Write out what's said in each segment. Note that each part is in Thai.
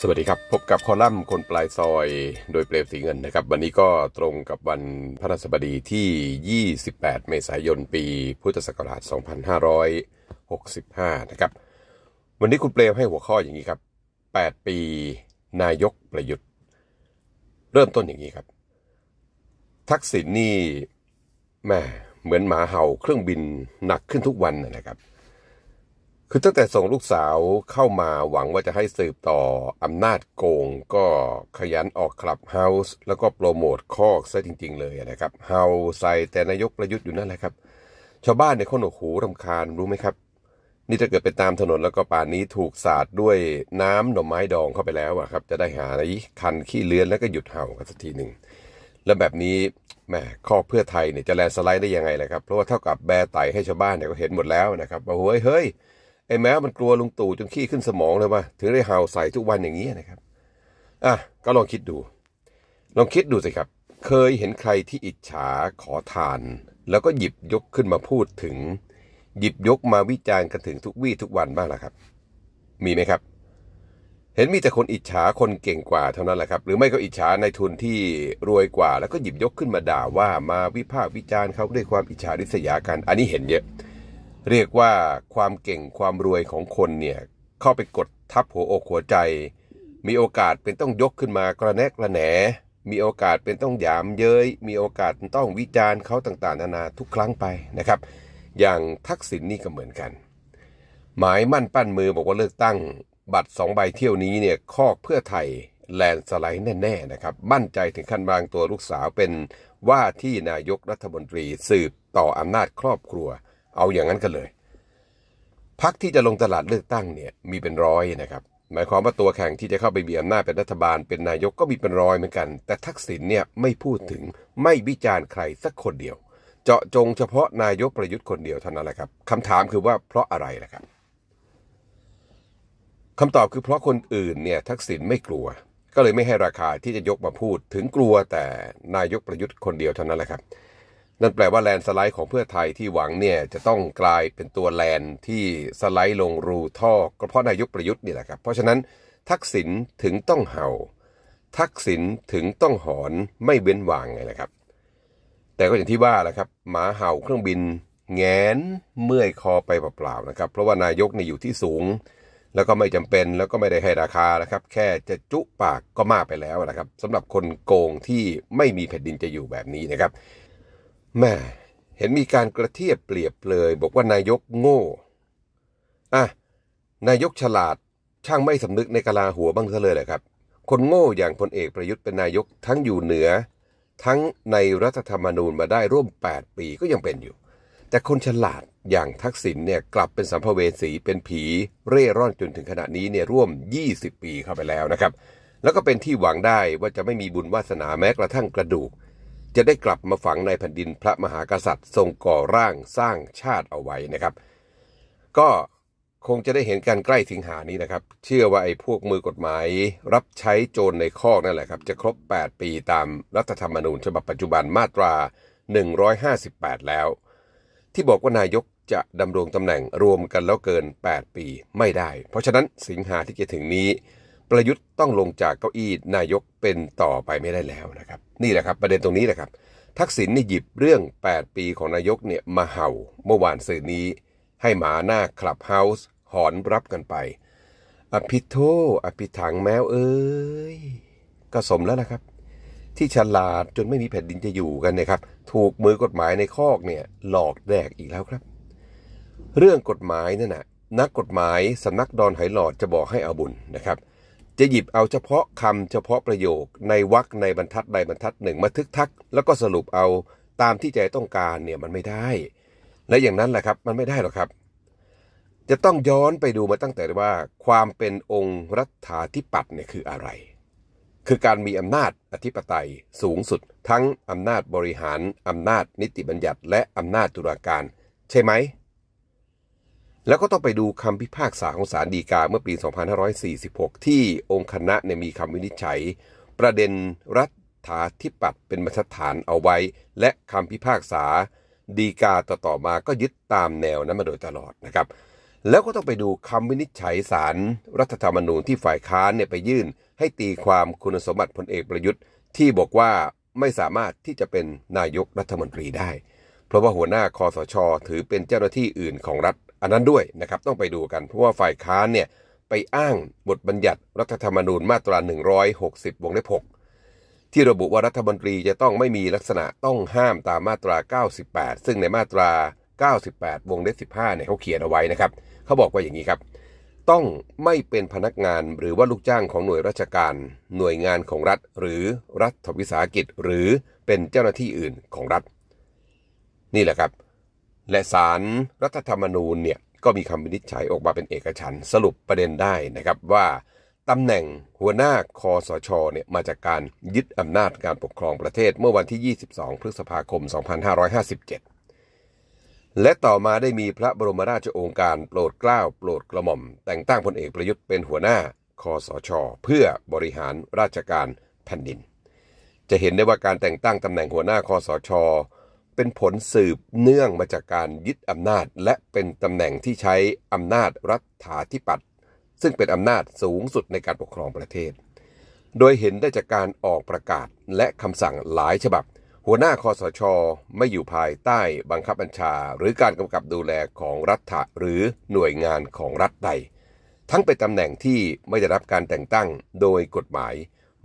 สวัสดีครับ พบกับคอลัมน์คนปลายซอยโดยเปรมสีเงินนะครับวันนี้ก็ตรงกับวันพระราชบดีที่ 28 เมษายน ปี พุทธศักราช 2565 นะครับวันนี้คุณเปรมให้หัวข้ออย่างนี้ครับ 8 ปีนายกประยุทธ์ เริ่มต้นอย่างนี้ครับ ทักษิณนนี่แม่เหมือนหมาเห่าเครื่องบินหนักขึ้นทุกวันนะครับคือตั้งแต่ส่งลูกสาวเข้ามาหวังว่าจะให้สืบต่ออำนาจโกงก็ขยันออกคลับเฮาส์แล้วก็โปรโมทคอกซะจริงๆเลยนะครับเฮาใส่แต่นายกประยุทธ์อยู่นั่นแหละครับชาวบ้านในคนหน้กหูรำคาญรู้ไหมครับนี่ถ้าเกิดไปตามถนนแล้วก็ป่านนี้ถูกสาดด้วยน้ำหน่อไม้ดองเข้าไปแล้วอะครับจะได้หาไอ้คันขี้เลือนแล้วก็หยุดเห่ากันสักทีหนึ่งแล้วแบบนี้แหมข้อเพื่อไทยเนี่ยจะแลนสไลด์ได้ยังไงล่ะครับเพราะว่าเท่ากับแบไตให้ชาวบ้านเนี่ยก็เห็นหมดแล้วนะครับว่าเฮ้ยเฮ้ยไอ้แม้มันกลัวลุงตู่จนขี้ขึ้นสมองเลยว่าถึงได้เห่าใส่ทุกวันอย่างนี้นะครับ อ่ะ ก็ลองคิดดู ลองคิดดูสิครับ เคยเห็นใครที่อิจฉาขอทาน แล้วก็หยิบยกขึ้นมาพูดถึง หยิบยกมาวิจารณ์กันถึงทุกวี่ทุกวันบ้างล่ะครับ มีไหมครับ เห็นมีแต่คนอิจฉาคนเก่งกว่าเท่านั้นแหละครับ หรือไม่ก็อิจฉาในทุนที่รวยกว่า แล้วก็หยิบยกขึ้นมาด่าว่า มาวิพากษ์วิจารณ์เขาด้วยความอิจฉาริษยากัน อันนี้เห็นเยอะเรียกว่าความเก่งความรวยของคนเนี่ย เข้าไปกดทับหัวอกหัวใจ มีโอกาสเป็นต้องยกขึ้นมากระแนกกระแหนมีโอกาสเป็นต้องหยามเย้ยมีโอกาสต้องวิจารณ์เขาต่างๆนานาทุกครั้งไปนะครับ อย่างทักษิณนนี่ก็เหมือนกัน หมายมั่นปั้นมือบอกว่าเลือกตั้งบัตรสองใบเที่ยวนี้เนี่ยคอกเพื่อไทยแลนสไลด์แน่ๆนะครับมั่นใจถึงขั้นวางตัวลูกสาวเป็นว่าที่นายกรัฐมนตรีสืบต่ออำนาจครอบครัวเอาอย่างนั้นกันเลยพักที่จะลงตลาดเลือกตั้งเนี่ยมีเป็นร้อยนะครับ หมายความว่าตัวแข่งที่จะเข้าไปมีอำนาจเป็นรัฐบาลเป็นนายกก็มีเป็นร้อยเหมือนกัน แต่ทักษิณเนี่ยไม่พูดถึงไม่วิจารณ์ใครสักคนเดียว เจาะจงเฉพาะนายกประยุทธ์คนเดียวเท่านั้นแหละครับคำถามคือว่าเพราะอะไรล่ะครับคำตอบคือเพราะคนอื่นเนี่ยทักษิณไม่กลัว ก็เลยไม่ให้ราคาที่จะยกมาพูดถึงกลัวแต่นายกประยุทธ์คนเดียวเท่านั้นแหละครับนั่นแปลว่าแลนสไลด์ของเพื่อไทยที่หวังเนี่ยจะต้องกลายเป็นตัวแลนที่สไลด์ลงรูท่อกระเพาะนายกประยุทธ์นี่แหละครับ เพราะฉะนั้นทักษิณถึงต้องเห่า ทักษิณถึงต้องหอนไม่เว้นวางไงนะครับ แต่ก็อย่างที่ว่าแหละครับ หมาเห่าเครื่องบินแงนเมื่อยคอไปเปล่าๆนะครับ เพราะว่านายกเนี่ยอยู่ที่สูง แล้วก็ไม่จำเป็นแล้วก็ไม่ได้ให้ราคานะครับ แค่จะจุปากก็มากไปแล้วนะครับ สำหรับคนโกงที่ไม่มีแผ่นดินจะอยู่แบบนี้นะครับแม่เห็นมีการกระเทียบเปรียบเลยบอกว่านายกโง่อ่ะนายกฉลาดช่างไม่สำนึกในกลาหัวบ้างเถอะเลยแหละครับ คนโง่อย่างพลเอกประยุทธ์เป็นนายกทั้งอยู่เหนือ ทั้งในรัฐธรรมนูญมาได้ร่วม 8 ปีก็ยังเป็นอยู่ แต่คนฉลาดอย่างทักษิณเนี่ยกลับเป็นสัมภเวสีเป็นผีเร่ร่อนจนถึงขณะนี้เนี่ยร่วม 20 ปีเข้าไปแล้วนะครับ แล้วก็เป็นที่หวังได้ว่าจะไม่มีบุญวาสนาแม้กระทั่งกระดูกจะได้กลับมาฝังในแผ่นดินพระมหากษัตริย์ ทรงก่อร่างสร้างชาติเอาไว้นะครับ ก็คงจะได้เห็นการใกล้สิงหานี้นะครับ เชื่อว่าไอ้พวกมือกฎหมาย รับใช้โจรในข้อนั่นแหละครับ จะครบ 8 ปีตามรัฐธรรมนูญฉบับปัจจุบันมาตรา 158 แล้ว ที่บอกว่านายกจะดำรงตำแหน่งรวมกันแล้วเกิน 8 ปีไม่ได้ เพราะฉะนั้นสิงหาที่จะถึงนี้ประยุทธ์ต้องลงจากเก้าอี้นายกเป็นต่อไปไม่ได้แล้วนะครับ นี่แหละครับ ประเด็นตรงนี้แหละครับ ทักษิณนี่หยิบเรื่อง 8 ปีของนายกเนี่ย มาเห่าเมื่อวานสื่อนี้ ให้หมาหน้าคลับเฮาส์ หอนรับกันไป อภิโทอภิถังแมวเอ้ย ก็สมแล้วนะครับ ที่ฉลาดจนไม่มีแผ่นดินจะอยู่กันนะครับ ถูกมือกฎหมายในคอกเนี่ยหลอกแดกอีกแล้วครับ เรื่องกฎหมายนั่นนะนักกฎหมายสำนักดอนไหหลอดจะบอกให้เอาบุญนะครับจะหยิบเอาเฉพาะคำเฉพาะประโยค ในวรรคในบรรทัดใดบรรทัดหนึ่งมาทึกทัก แล้วก็สรุปเอาตามที่ใจต้องการเนี่ยมันไม่ได้ และอย่างนั้นแหละครับมันไม่ได้หรอกครับ จะต้องย้อนไปดูมาตั้งแต่ว่าความเป็นองค์รัฐาธิปัตย์เนี่ยคืออะไร คือการมีอำนาจอธิปไตยสูงสุดทั้งอำนาจบริหารอำนาจนิติบัญญัติ และอำนาจตุลาการ ใช่ไหมแล้วก็ต้องไปดูคำพิพากษาของศาลฎีกาเมื่อปี 2546 ที่องค์คณะเนี่ยมีคำวินิจฉัย ประเด็นรัฐาธิปัตย์เป็นมาตรฐานเอาไว้ และคำพิพากษาฎีกาต่อๆ มาก็ยึดตามแนวนั้นมาโดยตลอดนะครับแล้วก็ต้องไปดูคำวินิจฉัยศาลรรัฐธรรมนูญที่ฝ่ายค้านเนี่ยไปยื่นให้ตีความคุณสมบัติพลเอกประยุทธ์ ที่บอกว่าไม่สามารถที่จะเป็นนายกรัฐมนตรีได้ เพราะว่าหัวหน้าคอสชถือเป็นเจ้าหน้าที่อื่นของรัฐันนั้นด้วยนะครับต้องไปดูกันเพราะว่าฝ่ายค้านเนี่ยไปอ้างบทบัญญัติรัฐธรรมนูญมาตรา 160 วงเล็บ 6 ที่ระบุว่ารัฐมนตรีจะต้องไม่มีลักษณะต้องห้ามตามมาตรา 98 ซึ่งในมาตรา 98 วงเล็บ 15เนี่ยเขาเขียนเอาไว้นะครับเขาบอกว่าอย่างนี้ครับ ต้องไม่เป็นพนักงานหรือว่าลูกจ้างของหน่วยราชการ หน่วยงานของรัฐหรือรัฐวิสาหกิจ หรือเป็นเจ้าหน้าที่อื่นของรัฐ นี่แหละครับและสารรัฐธรรมนูญเนี่ยก็มีคำวินิจฉัยออกมาเป็นเอกฉันสรุปประเด็นได้นะครับว่าตำแหน่งหัวหน้าคอสชเนี่ยมาจากการยึดอำนาจการปกครองประเทศเมื่อวันที่ 22 พฤษภาคม 2557 และต่อมาได้มีพระบรมราชโองการโปรดเกล้าโปรดกระหม่อม แต่งตั้งพลเอกประยุทธ์เป็นหัวหน้าคอสชเพื่อบริหารราชการแผ่นดิน จะเห็นได้ว่าการแต่งตั้งตำแหน่งหัวหน้าคอสชเป็นผลสืบเนื่องมาจากการยึดอำนาจ และเป็นตำแหน่งที่ใช้อำนาจรัฐาธิปัตย์ซึ่งเป็นอำนาจสูงสุดในการปกครองประเทศ โดยเห็นได้จากการออกประกาศและคำสั่งหลายฉบับ หัวหน้าคอสชไม่อยู่ภายใต้บังคับบัญชา หรือการกำกับดูแลของรัฐหรือหน่วยงานของรัฐใด ทั้งเป็นตำแหน่งที่ไม่ได้รับการแต่งตั้งโดยกฎหมาย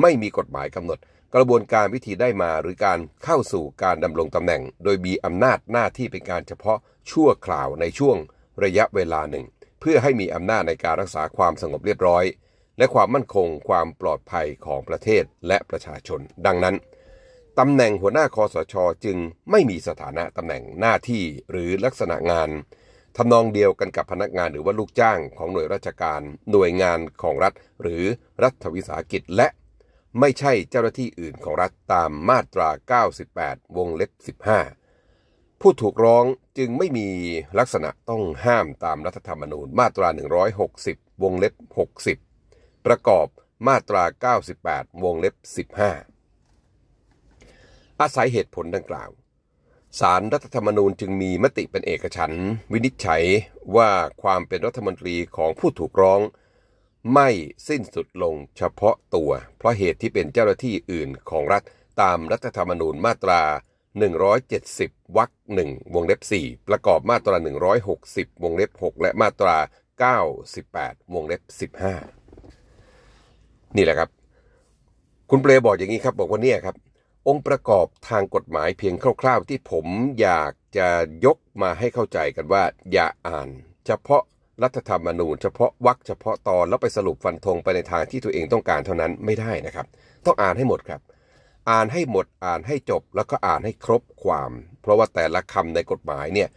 ไม่มีกฎหมายกำหนดกระบวนการวิธีได้มาหรือการเข้าสู่การดำรงตำแหน่ง โดยมีอำนาจหน้าที่เป็นการเฉพาะชั่วคราวในช่วงระยะเวลาหนึ่ง เพื่อให้มีอำนาจในการรักษาความสงบเรียบร้อย และความมั่นคงความปลอดภัยของประเทศและประชาชนดังนั้นตำแหน่งหัวหน้าคอสชจึงไม่มีสถานะตำแหน่งหน้าที่หรือลักษณะงานทำนองเดียวกันกับพนักงานหรือว่าลูกจ้างของหน่วยราชการ หน่วยงานของรัฐ หรือรัฐวิสาหกิจและไม่ใช่เจ้าหน้าที่อื่นของรัฐตามมาตรา 98 วงเล็บ 15 ผู้ถูกร้องจึงไม่มีลักษณะต้องห้ามตามรัฐธรรมนูญมาตรา 160 วงเล็บ 60 ประกอบมาตรา 98 วงเล็บ 15 อาศัยเหตุผลดังกล่าว สารรัฐธรรมนูญจึงมีมติเป็นเอกฉันวินิจฉัยว่าความเป็นรัฐมนตรีของผู้ถูกร้องไม่สิ้นสุดลงเฉพาะตัว เพราะเหตุที่เป็นเจ้าหน้าที่อื่นของรัฐตามรัฐธรรมนูญมาตรา 170วรรคหนึ่งวงเล็บ 4 ประกอบมาตรา160วงเล็บ 6และมาตรา98วงเล็บ 15 นี่แหละครับ คุณเปรบอกอย่างนี้ครับ บอกว่าเนี่ยครับ องค์ประกอบทางกฎหมายเพียงคร่าวๆ ที่ผมอยากจะยกมาให้เข้าใจกันว่า อย่าอ่านเฉพาะรัฐธรรมนูญ เฉพาะวรรคเฉพาะตอนแล้วไปสรุปฟันธงไปในทางที่ตัวเองต้องการเท่านั้นไม่ได้นะครับ ต้องอ่านให้หมดครับ อ่านให้หมดอ่านให้จบแล้วก็อ่านให้ครบความ เพราะว่าแต่ละคำในกฎหมายเนี่ย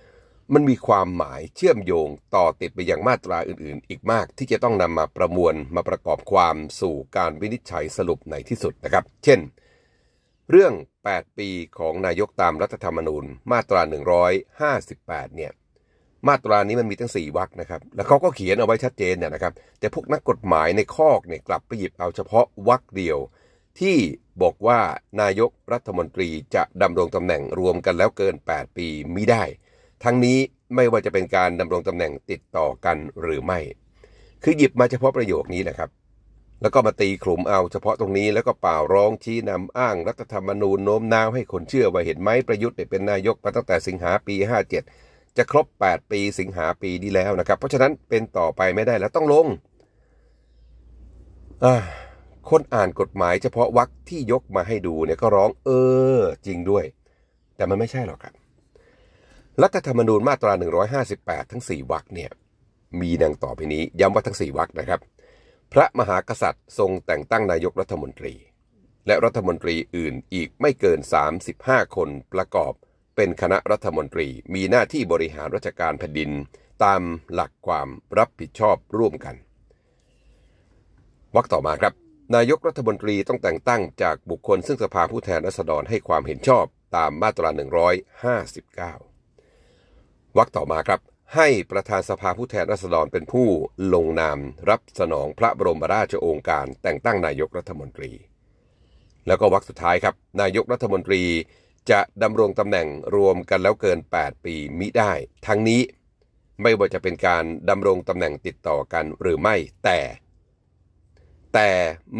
มันมีความหมายเชื่อมโยงต่อติดไปอย่างมาตราอื่นๆ อีกมาก ที่จะต้องนำมาประมวลมาประกอบความสู่การวินิจฉัยสรุปในที่สุดนะครับ เช่น เรื่อง 8 ปีของนายกตามรัฐธรรมนูญ มาตรา 158 เนี่ยมาตรานี้มันมีทั้ง 4วรรคนะครับแล้วเขาก็เขียนเอาไว้ชัดเจนเนี่ยนะครับแต่พวกนักกฎหมายในคอกเนี่ยกลับไปหยิบเอาเฉพาะวรรคเดียว ที่บอกว่านายกรัฐมนตรีจะดำรงตำแหน่งรวมกันแล้วเกิน 8 ปีมิได้ ทั้งนี้ไม่ว่าจะเป็นการดำรงตำแหน่งติดต่อกันหรือไม่ คือหยิบมาเฉพาะประโยคนี้นะครับแล้วก็มาตีขลุ่มเอาเฉพาะตรงนี้แล้วก็ป่าร้องชี้นำอ้างรัฐธรรมนูญโน้มน้าวให้คนเชื่อว่าเห็นไหมประยุทธ์เป็นนายกมาตั้งแต่สิงหาปี 57จะครบ 8 ปีสิงหาปีนี้แล้วนะครับ เพราะฉะนั้นเป็นต่อไปไม่ได้แล้วต้องลงคนอ่านกฎหมายเฉพาะวรรคที่ยกมาให้ดูเนี่ย ก็ร้อง เออจริงด้วย แต่มันไม่ใช่หรอกครับ รัฐธรรมนูญมาตรา 158 ทั้ง 4วรรคเนี่ย มีดังต่อไปนี้ย้ำว่าทั้ง 4วรรคนะครับ พระมหากษัตริย์ ทรงแต่งตั้งนายกรัฐมนตรี และรัฐมนตรีอื่นอีกไม่เกิน 35 คนประกอบเป็นคณะรัฐมนตรีมีหน้าที่บริหารราชการแผ่นดิน ตามหลักความรับผิดชอบร่วมกันวักต่อมาครับ นายกรัฐมนตรีต้องแต่งตั้งจากบุคคลซึ่งสภาผู้แทนราษฎรให้ความเห็นชอบตามมาตรา159วรกต่อมาครับให้ประธานสภาผู้แทนราษฎรเป็นผู้ลงนามรับสนองพระบรมราชโองการ แต่งตั้งนายกรัฐมนตรี แล้วก็วักสุดท้ายครับ นายกรัฐมนตรีจะดำรงตำแหน่งรวมกันแล้วเกิน 8 ปีมิได้ ทั้งนี้ไม่ว่าจะเป็นการดำรงตำแหน่งติดต่อกันหรือไม่แต่ แต่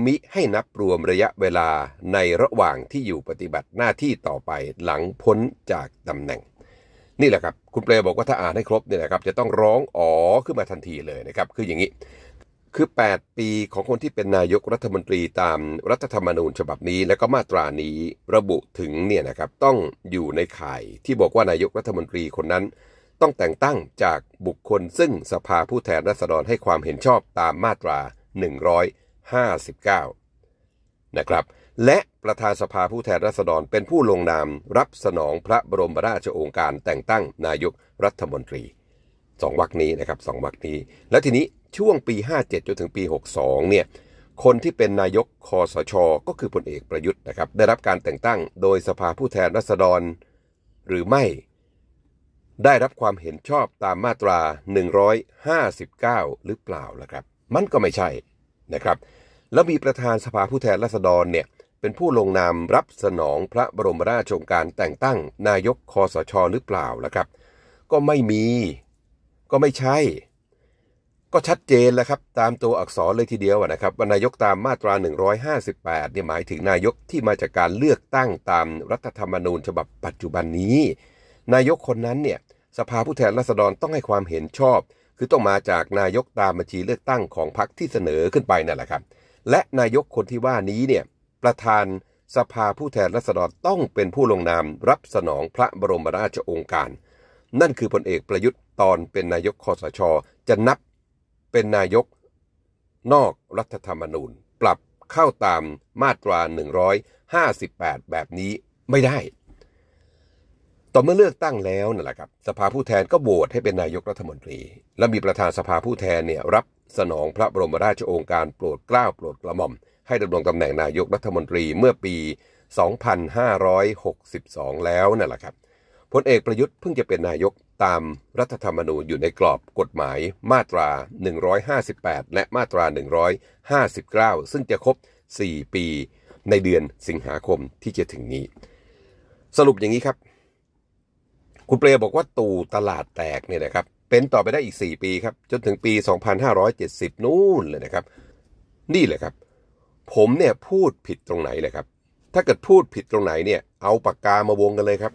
มิให้นับรวมระยะเวลาในระหว่างที่อยู่ปฏิบัติหน้าที่ต่อไปหลังพ้นจากตำแหน่ง นี่แหละครับคุณเปลบอกว่าถ้าอ่านให้ครบเนี่ยนะครับจะต้องร้องอ๋อขึ้นมาทันทีเลยนะครับ คืออย่างนี้คือ 8 ปีของคนที่เป็นนายก รัฐมนตรีตามรัฐธรรมนูญฉบับนี้และก็มาตรานี้ระบุถึง เนี่ย นะครับ ต้องอยู่ในข่ายที่บอกว่านายกรัฐมนตรีคนนั้น ต้องแต่งตั้งจากบุคคลซึ่งสภาผู้ แทนราษฎรให้ความเห็นชอบตามมาตรา 159 นะครับ และประธานสภาผู้แทนราษฎรเป็นผู้ลงนามรับสนองพระบรมราชโองการแต่งตั้งนายกรัฐมนตรีสองวรกนี้นะครับสองวรกนี้ และทีนี้ช่วงปี 57 จนถึงปี 62 เนี่ย คนที่เป็นนายกคอสช ก็คือพลเอกประยุทธ์นะครับได้รับการแต่งตั้งโดยสภาผู้แทนราษฎร หรือไม่ได้รับความเห็นชอบตามมาตรา 159 หรือเปล่าล่ะครับ มันก็ไม่ใช่นะครับ แล้วมีประธานสภาผู้แทนราษฎรเนี่ยเป็นผู้ลงนามรับสนองพระบรมราชโองการแต่งตั้งนายกคอสช หรือเปล่าล่ะครับ ก็ไม่มีก็ไม่ใช่ก็ชัดเจนแล้วครับตามตัวอักษรเลยทีเดียวนะครับว่านายกตามมาตรา 158เนี่ยหมายถึงนายกที่มาจากการเลือกตั้งตามรัฐธรรมนูญฉบับปัจจุบันนี้ นายกคนนั้นเนี่ยสภาผู้แทนราษฎรต้องให้ความเห็นชอบ คือต้องมาจากนายกตามบัญชีเลือกตั้งของพรรคที่เสนอขึ้นไปนั่นแหละครับและนายกคนที่ว่านี้เนี่ยประธานสภาผู้แทนราษฎรต้องเป็นผู้ลงนามรับสนองพระบรมราชโองการ นั่นคือพลเอกประยุทธ์ตอนเป็นนายกคอสชจะนับเป็นนายกนอกรัฐธรรมนูญปรับเข้าตามมาตรา 158 แบบนี้ไม่ได้ต่อเมื่อเลือกตั้งแล้วนั่นแหละครับสภาผู้แทนก็โหวตให้เป็นนายกรัฐมนตรี และมีประธานสภาผู้แทนเนี่ยรับสนองพระบรมราชโองการโปรดเกล้าโปรดกระหม่อมให้ดำรงตำแหน่งนายกรัฐมนตรีเมื่อปี 2562 แล้วนั่นแหละครับพลเอกประยุทธ์เพิ่งจะเป็นนายกตามรัฐธรรมนูญอยู่ในกรอบกฎหมายมาตรา 158 และมาตรา 159 ซึ่งจะครบ 4 ปีในเดือนสิงหาคมที่จะถึงนี้ สรุปอย่างนี้ครับ คุณเปรบอกว่าตูตลาดแตกเนี่ยนะครับ เป็นต่อไปได้อีก 4 ปีครับจนถึงปี 2570 นู่นเลยนะครับ นี่แหละครับ ผมเนี่ยพูดผิดตรงไหนเลยครับถ้าเกิดพูดผิดตรงไหนเนี่ยเอาปากกามาวงกันเลยครับ